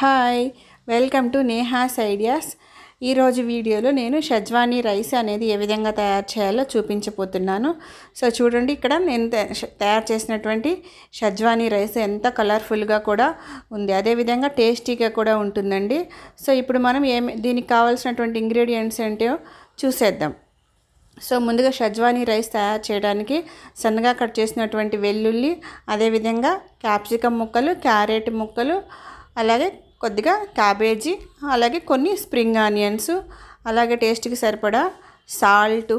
hi welcome to Neha's ideas ఈరోజు వీడియోలో నేను షజ్వానీ రైస్ అనేది ఏ విధంగా తయారు చేయాలో చూపించబోతున్నాను సో చూడండి ఇక్కడ నేను తయారు చేసినటువంటి షజ్వానీ రైస్ ఎంత కలర్ఫుల్గా కూడా ఉంది అదేవిధంగా టేస్టీగా కూడా ఉంటుందండి సో ఇప్పుడు మనం ఏమి దీనికి కావాల్సినటువంటి ఇంగ్రీడియంట్స్ ఏంటో చూసేద్దాం సో ముందుగా షజ్వానీ రైస్ తయారు చేయడానికి సన్నగా కట్ చేసినటువంటి వెల్లుల్లి అదేవిధంగా క్యాప్సికమ్ ముక్కలు క్యారెట్ ముక్కలు అలాగే కొద్దిగా క్యాబేజీ అలాగే కొన్ని స్ప్రింగ్ ఆనియన్స్ అలాగే టేస్ట్కి సరిపడా సాల్టు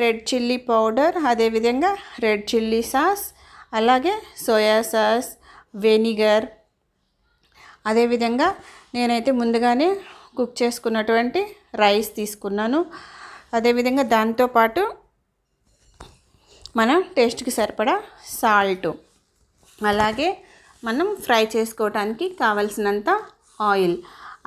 రెడ్ చిల్లీ పౌడర్ అదేవిధంగా రెడ్ చిల్లీ సాస్ అలాగే సోయా సాస్ వెనిగర్ అదేవిధంగా నేనైతే ముందుగానే కుక్ చేసుకున్నటువంటి రైస్ తీసుకున్నాను అదేవిధంగా దాంతోపాటు మన టేస్ట్కి సరిపడా సాల్ట్ అలాగే మనం ఫ్రై చేసుకోవటానికి కావలసినంత ఆయిల్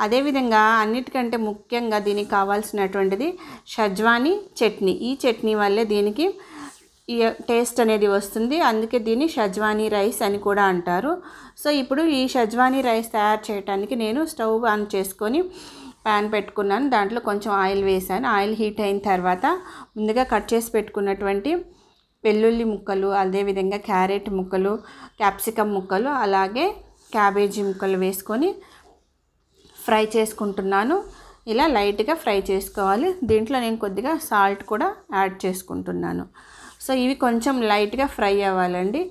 అదేవిధంగా అన్నిటికంటే ముఖ్యంగా దీనికి కావాల్సినటువంటిది షజ్వాని చట్నీ ఈ చట్నీ వల్లే దీనికి టేస్ట్ అనేది వస్తుంది అందుకే దీన్ని షజ్వానీ రైస్ అని కూడా అంటారు సో ఇప్పుడు ఈ షజ్వానీ రైస్ తయారు చేయడానికి నేను స్టవ్ ఆన్ చేసుకొని ప్యాన్ పెట్టుకున్నాను దాంట్లో కొంచెం ఆయిల్ వేసాను ఆయిల్ హీట్ అయిన తర్వాత ముందుగా కట్ చేసి పెట్టుకున్నటువంటి వెల్లుల్లి ముక్కలు అదేవిధంగా క్యారెట్ ముక్కలు క్యాప్సికమ్ ముక్కలు అలాగే క్యాబేజీ ముక్కలు వేసుకొని ఫ్రై చేసుకుంటున్నాను ఇలా లైట్గా ఫ్రై చేసుకోవాలి దీంట్లో నేను కొద్దిగా సాల్ట్ కూడా యాడ్ చేసుకుంటున్నాను సో ఇవి కొంచెం లైట్గా ఫ్రై అవ్వాలండి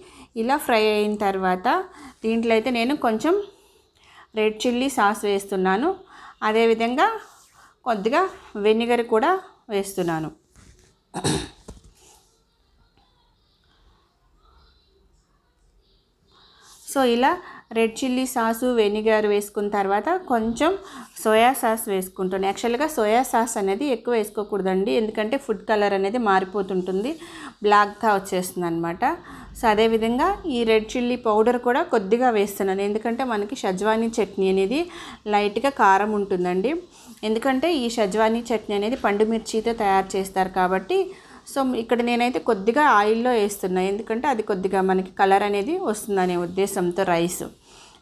ఇలా ఫ్రై అయిన తర్వాత దీంట్లో అయితే నేను కొంచెం రెడ్ చిల్లీ సాస్ వేస్తున్నాను అదేవిధంగా కొద్దిగా వెనిగర్ కూడా వేస్తున్నాను సో ఇలా రెడ్ చిల్లీ సాసు వెనిగర్ వేసుకున్న తర్వాత కొంచెం సోయా సాస్ వేసుకుంటాను యాక్చువల్గా సోయా సాస్ అనేది ఎక్కువ వేసుకోకూడదండి ఎందుకంటే ఫుడ్ కలర్ అనేది మారిపోతుంటుంది బ్లాక్గా వచ్చేస్తుంది అనమాట సో అదేవిధంగా ఈ రెడ్ చిల్లీ పౌడర్ కూడా కొద్దిగా వేస్తున్నాను ఎందుకంటే మనకి షజ్వానీ చట్నీ అనేది లైట్గా కారం ఉంటుందండి ఎందుకంటే ఈ షజ్వానీ చట్నీ అనేది పండుమిర్చితో తయారు చేస్తారు కాబట్టి సో ఇక్కడ నేనైతే కొద్దిగా ఆయిల్లో వేస్తున్నాను ఎందుకంటే అది కొద్దిగా మనకి కలర్ అనేది వస్తుందనే ఉద్దేశంతో రైస్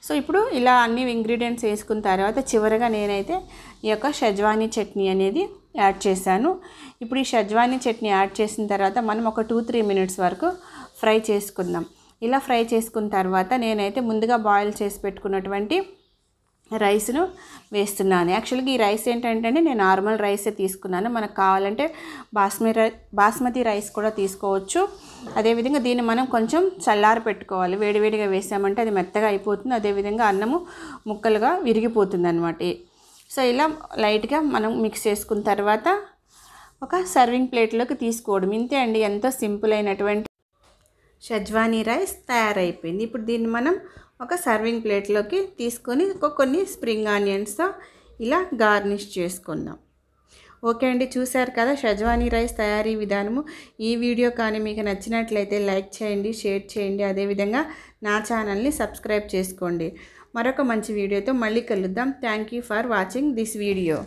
సో ఇప్పుడు ఇలా అన్ని ఇంగ్రీడియంట్స్ వేసుకున్న తర్వాత చివరగా నేనైతే ఈ యొక్క షజ్వానీ చట్నీ అనేది యాడ్ చేశాను ఇప్పుడు ఈ షజ్వానీ చట్నీ యాడ్ చేసిన తర్వాత మనం ఒక టూ త్రీ మినిట్స్ వరకు ఫ్రై చేసుకుందాం ఇలా ఫ్రై చేసుకున్న తర్వాత నేనైతే ముందుగా బాయిల్ చేసి పెట్టుకున్నటువంటి రైస్ను వేస్తున్నాను యాక్చువల్గా ఈ రైస్ ఏంటంటే నేను నార్మల్ రైసే తీసుకున్నాను మనకు కావాలంటే బాస్మతి బాస్మతి రైస్ కూడా తీసుకోవచ్చు అదేవిధంగా దీన్ని మనం కొంచెం చల్లారి పెట్టుకోవాలి వేడివేడిగా వేసామంటే అది మెత్తగా అయిపోతుంది అదేవిధంగా అన్నము ముక్కలుగా విరిగిపోతుంది అనమాట సో ఇలా లైట్గా మనం మిక్స్ చేసుకున్న తర్వాత ఒక సర్వింగ్ ప్లేట్లోకి తీసుకోవడం ఇంతే అండి ఎంతో సింపుల్ అయినటువంటి షజ్వానీ రైస్ తయారైపోయింది ఇప్పుడు దీన్ని మనం ఒక సర్వింగ్ ప్లేట్లోకి తీసుకొని కొన్ని స్ప్రింగ్ ఆనియన్స్తో ఇలా గార్నిష్ చేసుకుందాం ఓకే అండి చూశారు కదా షజ్వానీ రైస్ తయారీ విధానము ఈ వీడియో కానీ మీకు నచ్చినట్లయితే లైక్ చేయండి షేర్ చేయండి అదేవిధంగా నా ఛానల్ని సబ్స్క్రైబ్ చేసుకోండి మరొక మంచి వీడియోతో మళ్ళీ కలుద్దాం thank you for watching this video